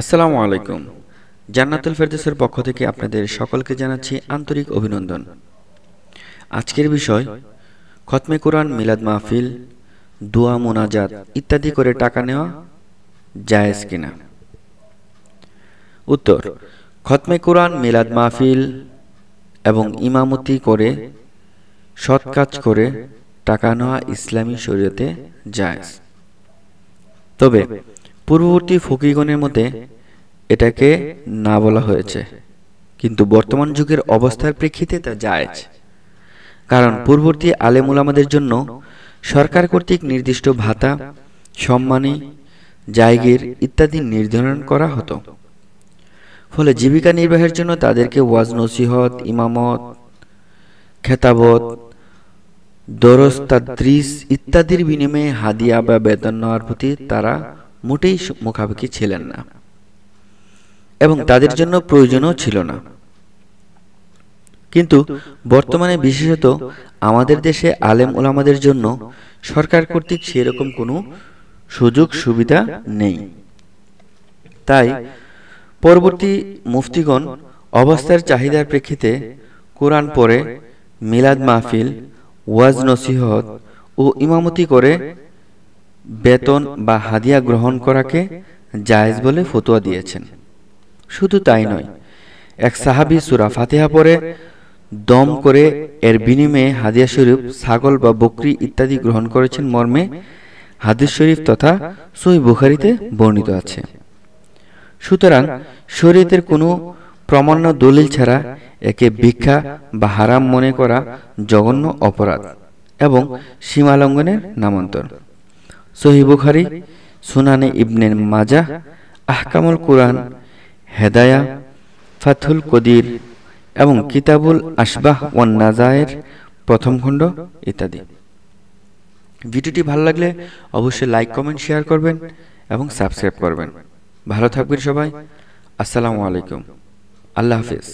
আসসালামু আলাইকুম জান্নাতুল ফেরদেসের পক্ষ থেকে আপনাদের সকলকে জানাচ্ছি আন্তরিক অভিনন্দন আজকের বিষয় খতমে কোরআন মিলাদ মাহফিল দোয়া মোনাজাত ইত্যাদি করে টাকা নেওয়া জায়েজ কিনা উত্তর খতমে কোরআন মিলাদ মাহফিল এবং ইমামতি করে সৎ কাজ করে টাকা নেওয়া ইসলামী শরীয়তে জায়েজ তবে পূর্ববর্তী ফকিগণের মতে এটাকে না বলা হয়েছে কিন্তু বর্তমান যুগের অবস্থার প্রেক্ষিতে তা যায় কারণ পূর্ববর্তী আলেমুলামাদের জন্য সরকার কর্তৃক নির্দিষ্ট ভাতা সম্মানী জায়গির ইত্যাদি নির্ধারণ করা হতো ফলে জীবিকা নির্বাহের জন্য তাদেরকে ওয়াজ নসিহত ইমামত খেতাবত দরস্তাদ্রিস ইত্যাদির বিনিময়ে হাদিয়া বা বেতন নেওয়ার প্রতি তারা মোটেই মুখাপেক্ষি ছিলেন না এবং তাদের জন্য প্রয়োজনও ছিল না কিন্তু বর্তমানে বিশেষত আমাদের দেশে আলেম ওলামাদের জন্য সরকার কর্তৃক সেরকম কোনো সুযোগ সুবিধা নেই তাই পরবর্তী মুফতিগণ অবস্থার চাহিদার প্রেক্ষিতে কোরআন পরে মিলাদ মাহফিল ওয়াজ নসিহত ও ইমামতি করে বেতন বা হাদিয়া গ্রহণ করাকে জায়েজ বলে ফতোয়া দিয়েছেন শুধু তাই নয় এক সাহাবি সুরা ফাতিহা পরে দম করে এর বিনিময়ে হাদিয়া শরীফ ছাগল বা বকরি ইত্যাদি গ্রহণ করেছেন মর্মে হাদিস শরীফ তথা সই বুখারিতে বর্ণিত আছে সুতরাং শরীয়তের কোনো প্রমাণ্য দলিল ছাড়া একে ভিক্ষা বা হারাম মনে করা জঘন্য অপরাধ এবং সীমালঙ্ঘনের নামান্তর সহি বুখারি সুনানে ইবনের মাজা আহকামুল কুরআন হেদায়া ফাথুল কদির এবং কিতাবুল আসবাহ ওয়ান নাজায়ের প্রথম খণ্ড ইত্যাদি ভিডিওটি ভালো লাগলে অবশ্যই লাইক কমেন্ট শেয়ার করবেন এবং সাবস্ক্রাইব করবেন ভালো থাকবেন সবাই আসসালামু আলাইকুম আল্লাহ হাফিজ